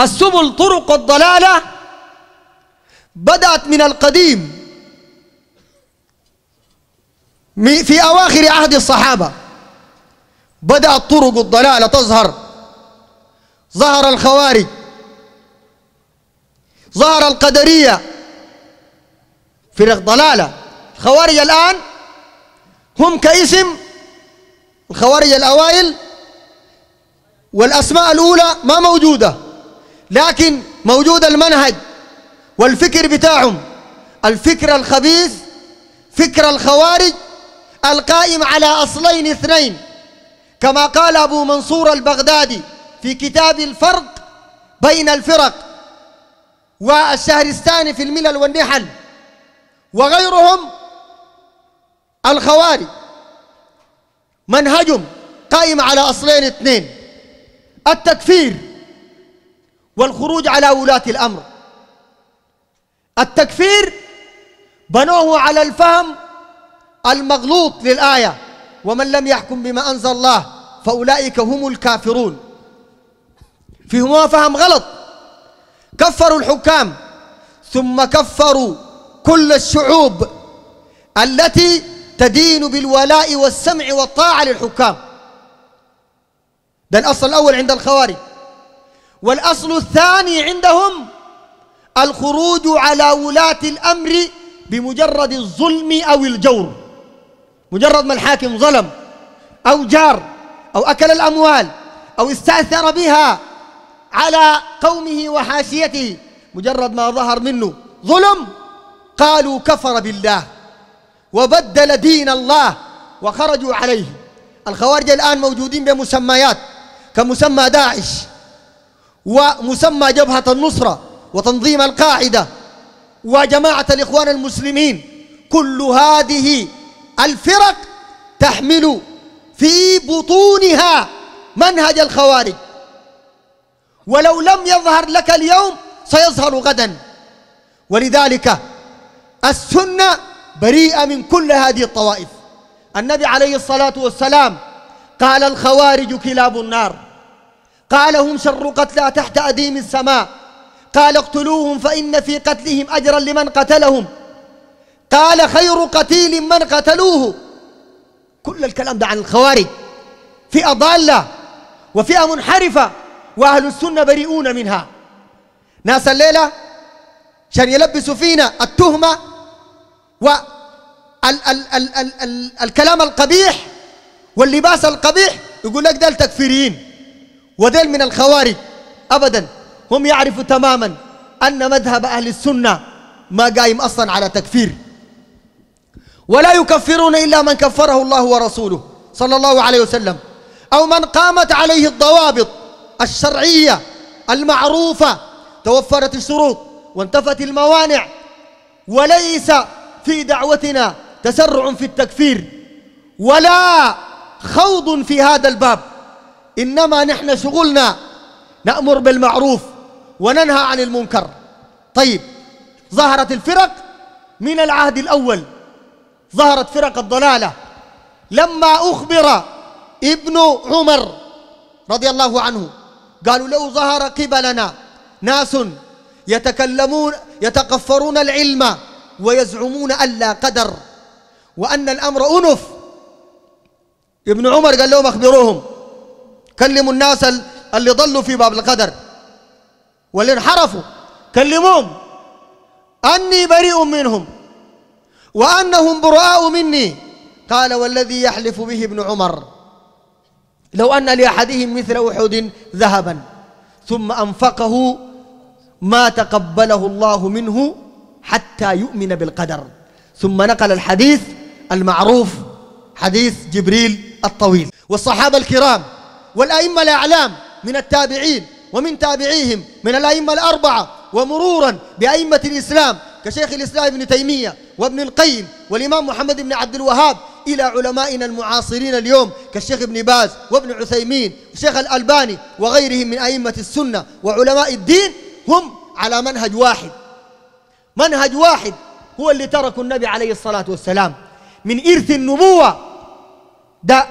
السبل طرق الضلالة بدأت من القديم في أواخر عهد الصحابة بدأت طرق الضلالة تظهر ظهر الخوارج ظهر القدرية فرق ضلالة الخوارج الآن هم كاسم الخوارج الأوائل والأسماء الأولى ما موجودة لكن موجود المنهج والفكر بتاعهم الفكر الخبيث فكر الخوارج القائم على أصلين اثنين كما قال أبو منصور البغدادي في كتاب الفرق بين الفرق والشهرستاني في الملل والنحل وغيرهم الخوارج منهجهم قائم على أصلين اثنين التكفير والخروج على ولاة الأمر التكفير بنوه على الفهم المغلوط للآية ومن لم يحكم بما أنزل الله فأولئك هم الكافرون فيهما فهم غلط كفروا الحكام ثم كفروا كل الشعوب التي تدين بالولاء والسمع والطاعة للحكام ده الأصل الأول عند الخوارج والأصل الثاني عندهم الخروج على ولاة الأمر بمجرد الظلم أو الجور مجرد ما الحاكم ظلم أو جار أو أكل الأموال أو استأثر بها على قومه وحاشيته مجرد ما ظهر منه ظلم قالوا كفر بالله وبدل دين الله وخرجوا عليه الخوارج الآن موجودين بمسميات كمسمى داعش ومسمى جبهة النصرة وتنظيم القاعدة وجماعة الإخوان المسلمين كل هذه الفرق تحمل في بطونها منهج الخوارج ولو لم يظهر لك اليوم سيظهر غدا ولذلك السنة بريئة من كل هذه الطوائف النبي عليه الصلاة والسلام قال الخوارج كلاب النار قال هم شر قتلى تحت أديم السماء قال اقتلوهم فإن في قتلهم أجرا لمن قتلهم قال خير قتيل من قتلوه كل الكلام ده عن الخوارج فئة ضالة وفئة منحرفة وأهل السنة بريئون منها ناس الليلة عشان يلبسوا فينا التهمة و ال ال ال ال الكلام القبيح واللباس القبيح يقول لك ده التكفيريين وذيل من الخوارج أبدا هم يعرفوا تماما أن مذهب أهل السنة ما قايم أصلا على تكفير ولا يكفرون إلا من كفره الله ورسوله صلى الله عليه وسلم أو من قامت عليه الضوابط الشرعية المعروفة توفرت الشروط وانتفت الموانع وليس في دعوتنا تسرع في التكفير ولا خوض في هذا الباب إنما نحن شغلنا نأمر بالمعروف وننهى عن المنكر طيب ظهرت الفرق من العهد الأول ظهرت فرق الضلالة لما أخبر ابن عمر رضي الله عنه قالوا لو ظهر قبلنا ناس يتكلمون يتقفرون العلم ويزعمون ألا قدر وأن الأمر أنف ابن عمر قال لهم أخبروهم كلموا الناس اللي ضلوا في باب القدر واللي انحرفوا كلموهم أني بريء منهم وأنهم براء مني قال والذي يحلف به ابن عمر لو أن لأحدهم مثل أحد ذهبا ثم أنفقه ما تقبله الله منه حتى يؤمن بالقدر ثم نقل الحديث المعروف حديث جبريل الطويل والصحابة الكرام والأئمة الأعلام من التابعين ومن تابعيهم من الأئمة الأربعة ومرورا بأئمة الإسلام كشيخ الإسلام ابن تيمية وابن القيم والإمام محمد بن عبد الوهاب إلى علمائنا المعاصرين اليوم كالشيخ ابن باز وابن عثيمين والشيخ الألباني وغيرهم من أئمة السنة وعلماء الدين هم على منهج واحد منهج واحد هو اللي ترك النبي عليه الصلاة والسلام من إرث النبوة ده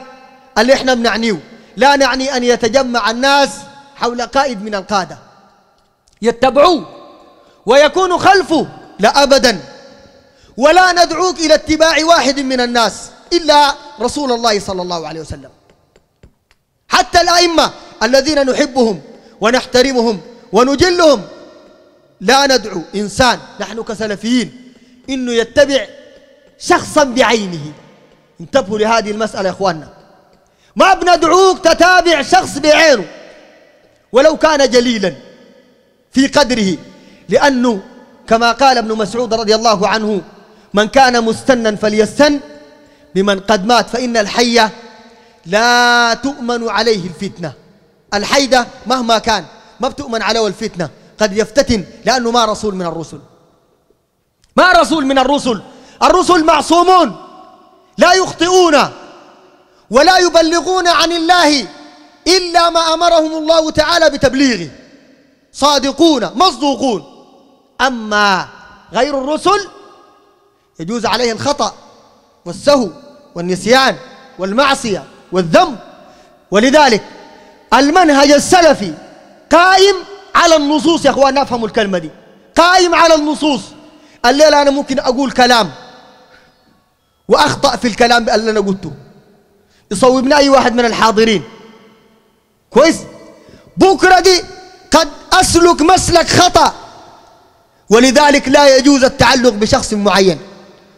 اللي احنا بنعنيه لا نعني أن يتجمع الناس حول قائد من القادة يتبعوه ويكون خلفه لا أبدا ولا ندعوك إلى اتباع واحد من الناس إلا رسول الله صلى الله عليه وسلم حتى الأئمة الذين نحبهم ونحترمهم ونجلهم لا ندعو إنسان نحن كسلفيين إنه يتبع شخصا بعينه انتبهوا لهذه المسألة يا إخواننا ما بندعوك تتابع شخص بعينه ولو كان جليلا في قدره لأنه كما قال ابن مسعود رضي الله عنه من كان مستنا فليستن بمن قد مات فإن الحية لا تؤمن عليه الفتنة الحيدة مهما كان ما بتؤمن عليه الفتنة قد يفتتن لأنه ما رسول من الرسل ما رسول من الرسل الرسل معصومون لا يخطئون ولا يبلغون عن الله إلا ما أمرهم الله تعالى بتبليغه صادقون مصدوقون أما غير الرسل يجوز عليه الخطأ والسهو والنسيان والمعصية والذنب ولذلك المنهج السلفي قائم على النصوص يا اخوان نفهم الكلمه دي قائم على النصوص الليله انا ممكن اقول كلام واخطا في الكلام اللي انا قلته يصوبنا أي واحد من الحاضرين كويس بكرة دي قد أسلك مسلك خطأ ولذلك لا يجوز التعلق بشخص معين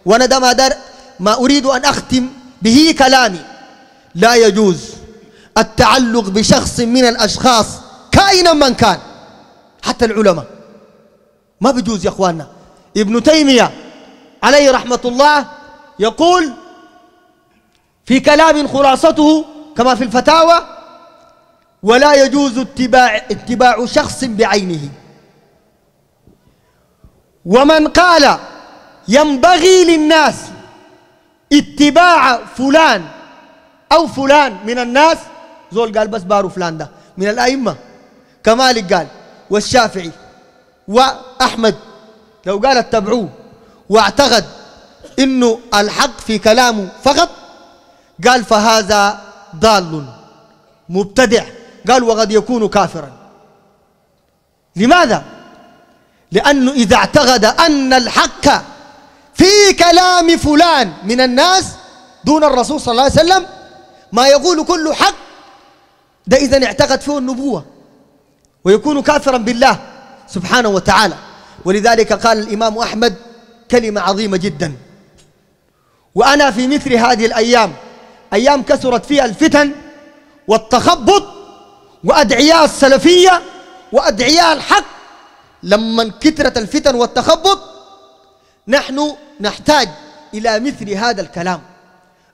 وأنا ده ما, دار ما أريد أن أختم به كلامي لا يجوز التعلق بشخص من الأشخاص كائنا من كان حتى العلماء ما بيجوز يا أخواننا ابن تيمية عليه رحمة الله يقول في كلام خلاصته كما في الفتاوى ولا يجوز اتباع, اتباع شخص بعينه ومن قال ينبغي للناس اتباع فلان أو فلان من الناس زول قال بس بارو فلان ده من الأئمة كمالك قال والشافعي وأحمد لو قال اتبعوه واعتقد إنه الحق في كلامه فقط قال فهذا ضال مبتدع قال وقد يكون كافرا لماذا لأنه إذا اعتقد أن الحق في كلام فلان من الناس دون الرسول صلى الله عليه وسلم ما يقول كل حق ده إذا اعتقد فيه النبوة ويكون كافرا بالله سبحانه وتعالى ولذلك قال الإمام أحمد كلمة عظيمة جدا وأنا في مثل هذه الأيام أيام كثرت فيها الفتن والتخبط وأدعياء السلفية وأدعياء الحق لما كثرت الفتن والتخبط نحن نحتاج إلى مثل هذا الكلام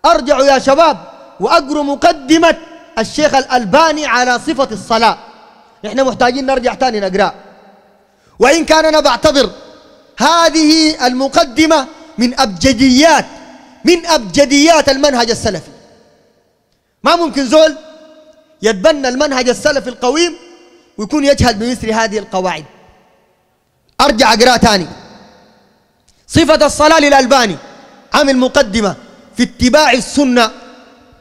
أرجع يا شباب وأقرأ مقدمة الشيخ الألباني على صفة الصلاة نحن محتاجين نرجع تاني نقرأ وإن كان أنا بعتبر هذه المقدمة من أبجديات من أبجديات المنهج السلفي ما ممكن زول يتبنى المنهج السلفي القويم ويكون يجهل بمثل هذه القواعد أرجع أقرأ ثاني صفة الصلاة للألباني عامل مقدمة في اتباع السنة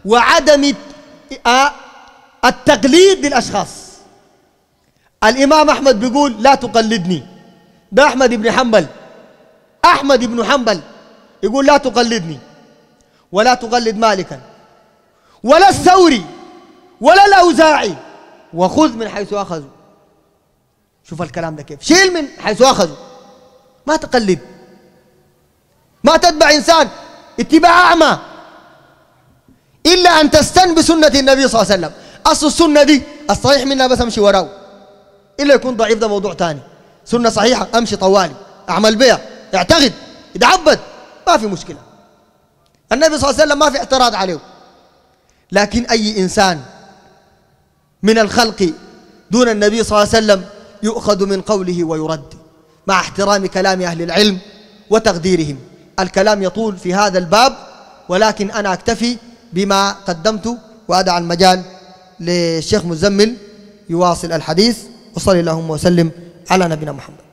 وعدم التقليد للأشخاص الإمام أحمد بيقول لا تقلدني ده أحمد بن حنبل أحمد بن حنبل يقول لا تقلدني ولا تقلد مالكا ولا الثوري ولا الأوزاعي وخذ من حيث أخذوا شوف الكلام ده كيف شيل من حيث أخذوا ما تقلد ما تتبع إنسان اتباع أعمى إلا أن تستن بسنة النبي صلى الله عليه وسلم أصل السنة دي الصحيح منها بس أمشي وراه إلا يكون ضعيف ده موضوع ثاني سنة صحيحة أمشي طوالي أعمل بها اعتقد اتعبد ما في مشكلة النبي صلى الله عليه وسلم ما في اعتراض عليه لكن أي إنسان من الخلق دون النبي صلى الله عليه وسلم يؤخذ من قوله ويرد مع احترام كلام أهل العلم وتقديرهم الكلام يطول في هذا الباب ولكن أنا أكتفي بما قدمت وأدع المجال للشيخ مزمل يواصل الحديث وصلى اللهم وسلم على نبينا محمد